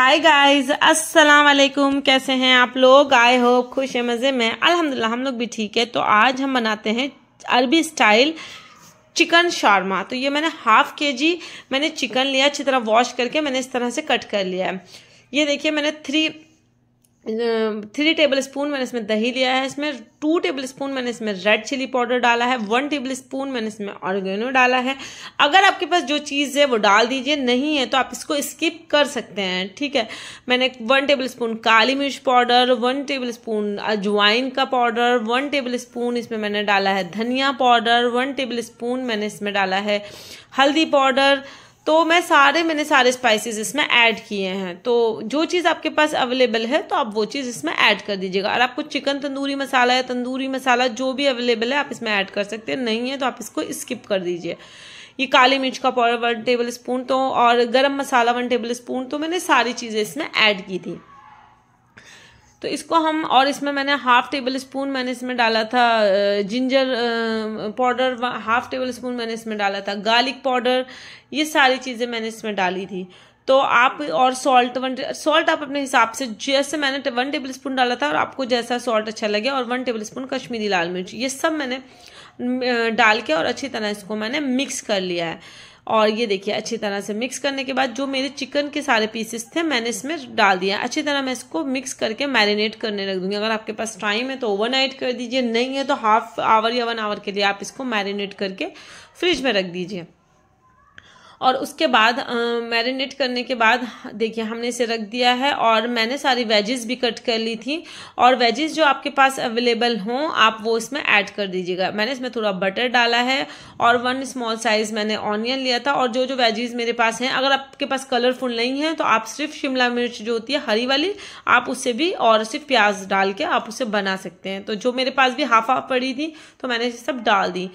hi guys अस्सलाम वालेकुम कैसे हैं आप लोग आए हो खुश है मज़े में अल्हम्दुलिल्लाह हम लोग भी ठीक है तो आज हम बनाते हैं अरबी स्टाइल चिकन शारमा तो ये मैंने हाफ़ के जी मैंने चिकन लिया अच्छी तरह वॉश करके मैंने इस तरह से कट कर लिया है ये देखिए मैंने थ्री थ्री टेबल स्पून मैंने इसमें दही लिया है इसमें टू टेबल स्पून मैंने इसमें रेड चिली पाउडर डाला है वन टेबल स्पून मैंने इसमें ऑर्गेनो डाला है अगर आपके पास जो चीज़ है वो डाल दीजिए नहीं है तो आप इसको स्किप कर सकते हैं ठीक है मैंने वन टेबल स्पून काली मिर्च पाउडर वन टेबल स्पून अजवाइन का पाउडर वन टेबल स्पून इसमें मैंने डाला है धनिया पाउडर वन टेबल स्पून मैंने इसमें डाला है हल्दी पाउडर तो मैं सारे मैंने सारे स्पाइसेस इसमें ऐड किए हैं तो जो चीज़ आपके पास अवेलेबल है तो आप वो चीज़ इसमें ऐड कर दीजिएगा और आपको चिकन तंदूरी मसाला या तंदूरी मसाला जो भी अवेलेबल है आप इसमें ऐड कर सकते हैं नहीं है तो आप इसको स्किप कर दीजिए ये काली मिर्च का पाउडर वन टेबल स्पून तो और गर्म मसाला वन टेबल स्पून तो मैंने सारी चीज़ें इसमें ऐड की थी तो इसको हम और इसमें मैंने हाफ टेबल स्पून मैंने इसमें डाला था ginger powder half tablespoon मैंने इसमें डाला था गार्लिक पाउडर ये सारी चीज़ें मैंने इसमें डाली थी तो आप और सॉल्ट वन सॉल्ट आप अपने हिसाब से जैसे मैंने वन टेबल स्पून डाला था और आपको जैसा सॉल्ट अच्छा लगे और वन टेबल स्पून कश्मीरी लाल मिर्च ये सब मैंने डाल के और अच्छी तरह इसको मैंने मिक्स कर लिया है और ये देखिए अच्छी तरह से मिक्स करने के बाद जो मेरे चिकन के सारे पीसेस थे मैंने इसमें डाल दिया अच्छी तरह मैं इसको मिक्स करके मैरिनेट करने रख दूंगी अगर आपके पास टाइम है तो ओवरनाइट कर दीजिए नहीं है तो हाफ आवर या वन आवर के लिए आप इसको मैरिनेट करके फ्रिज में रख दीजिए और उसके बाद मैरिनेट करने के बाद देखिए हमने इसे रख दिया है और मैंने सारी वेजेस भी कट कर ली थी और वेजेस जो आपके पास अवेलेबल हों आप वो इसमें ऐड कर दीजिएगा मैंने इसमें थोड़ा बटर डाला है और वन स्मॉल साइज़ मैंने ऑनियन लिया था और जो जो वेजेस मेरे पास हैं अगर आपके पास कलरफुल नहीं है तो आप सिर्फ शिमला मिर्च जो होती है हरी वाली आप उससे भी और सिर्फ प्याज डाल के आप उसे बना सकते हैं तो जो मेरे पास भी हाफ हाफ पड़ी थी तो मैंने सब डाल दी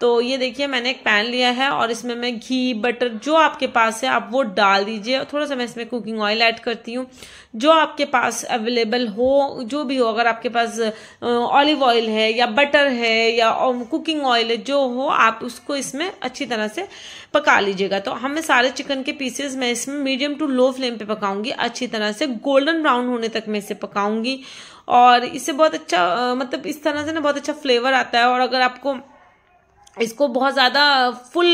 तो ये देखिए मैंने एक पैन लिया है और इसमें मैं घी बटर जो आपके पास है आप वो डाल दीजिए थोड़ा सा मैं इसमें कुकिंग ऑयल ऐड करती हूँ जो आपके पास अवेलेबल हो जो भी हो अगर आपके पास ऑलिव ऑयल है या बटर है या कुकिंग ऑयल है जो हो आप उसको इसमें अच्छी तरह से पका लीजिएगा तो हमें सारे चिकन के पीसेस मैं इसमें मीडियम टू लो फ्लेम पे पकाऊंगी अच्छी तरह से गोल्डन ब्राउन होने तक मैं इसे पकाऊंगी और इससे बहुत अच्छा मतलब इस तरह से ना बहुत अच्छा फ्लेवर आता है और अगर आपको इसको बहुत ज़्यादा फुल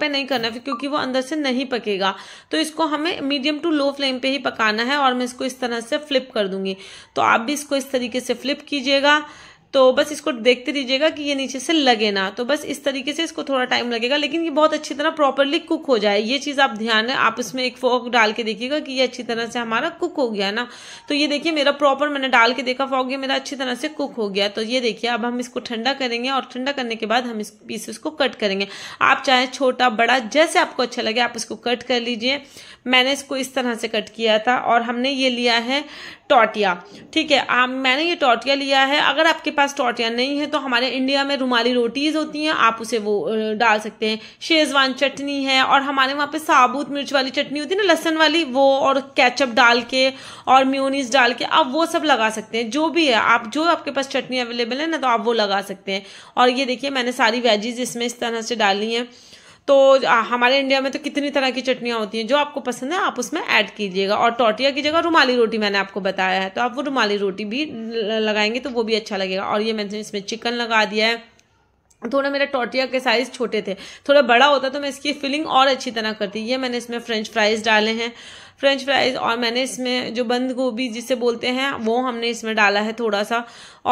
पे नहीं करना है क्योंकि वो अंदर से नहीं पकेगा तो इसको हमें मीडियम टू लो फ्लेम पे ही पकाना है और मैं इसको इस तरह से फ्लिप कर दूंगी तो आप भी इसको इस तरीके से फ्लिप कीजिएगा तो बस इसको देखते रहिएगा कि ये नीचे से लगे ना तो बस इस तरीके से इसको थोड़ा टाइम लगेगा लेकिन ये बहुत अच्छी तरह प्रॉपरली कुक हो जाए ये चीज़ आप ध्यान है आप इसमें एक फॉक डाल के देखिएगा कि ये अच्छी तरह से हमारा कुक हो गया ना तो ये देखिए मेरा प्रॉपर मैंने डाल के देखा फॉक ये मेरा अच्छी तरह से कुक हो गया तो ये देखिए अब हम इसको ठंडा करेंगे और ठंडा करने के बाद हम इस पीसेस को कट करेंगे आप चाहे छोटा बड़ा जैसे आपको अच्छा लगे आप इसको कट कर लीजिए मैंने इसको इस तरह से कट किया था और हमने ये लिया है टॉटिया ठीक है मैंने ये टॉटिया लिया है अगर आपके पास पास टॉर्टिया नहीं है तो हमारे इंडिया में रुमाली रोटीज़ होती हैं आप उसे वो डाल सकते हैं शेजवान चटनी है और हमारे वहाँ पे साबुत मिर्च वाली चटनी होती है ना लहसन वाली वो और कैचअप डाल के और म्योनीस डाल के आप वो सब लगा सकते हैं जो भी है आप जो आपके पास चटनी अवेलेबल है ना तो आप वो लगा सकते हैं और ये देखिए मैंने सारी वेजीज इसमें इस तरह से डाली हैं तो हमारे इंडिया में तो कितनी तरह की चटनियाँ होती हैं जो आपको पसंद है आप उसमें ऐड कीजिएगा और टोटिया की जगह रुमाली रोटी मैंने आपको बताया है तो आप वो रुमाली रोटी भी लगाएंगे तो वो भी अच्छा लगेगा और ये मैंने इसमें चिकन लगा दिया है थोड़ा मेरा टोटिया के साइज़ छोटे थे थोड़ा बड़ा होता तो मैं इसकी फिलिंग और अच्छी तरह करती ये मैंने इसमें फ्रेंच फ्राइज़ डाले हैं फ्रेंच फ्राइज और मैंने इसमें जो बंद गोभी जिसे बोलते हैं वो हमने इसमें डाला है थोड़ा सा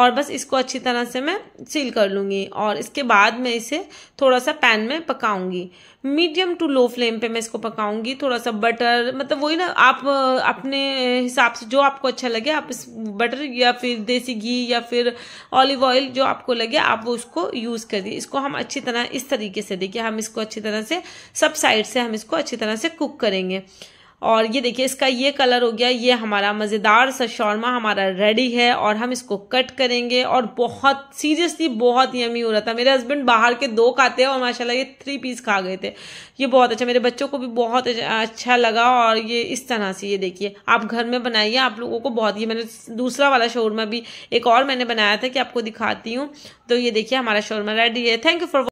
और बस इसको अच्छी तरह से मैं सील कर लूँगी और इसके बाद मैं इसे थोड़ा सा पैन में पकाऊंगी मीडियम टू लो फ्लेम पे मैं इसको पकाऊंगी थोड़ा सा बटर मतलब वही ना आप अपने हिसाब से जो आपको अच्छा लगे आप इस बटर या फिर देसी घी या फिर ऑलिव ऑयल जो आपको लगे आप वो उसको यूज़ करिए इसको हम अच्छी तरह इस तरीके से देखिए हम इसको अच्छी तरह से सब साइड से हम इसको अच्छी तरह से कुक करेंगे और ये देखिए इसका ये कलर हो गया ये हमारा मज़ेदार सा शौरमा हमारा रेडी है और हम इसको कट करेंगे और बहुत सीरियसली बहुत यमी हो रहा था मेरे हस्बैंड बाहर के दो खाते हैं और माशाल्लाह ये थ्री पीस खा गए थे ये बहुत अच्छा मेरे बच्चों को भी बहुत अच्छा, अच्छा लगा और ये इस तरह से ये देखिए आप घर में बनाइए आप लोगों को बहुत ये मैंने दूसरा वाला शोरमा भी एक और मैंने बनाया था कि आपको दिखाती हूँ तो ये देखिए हमारा शोरमा रेडी है थैंक यू फॉर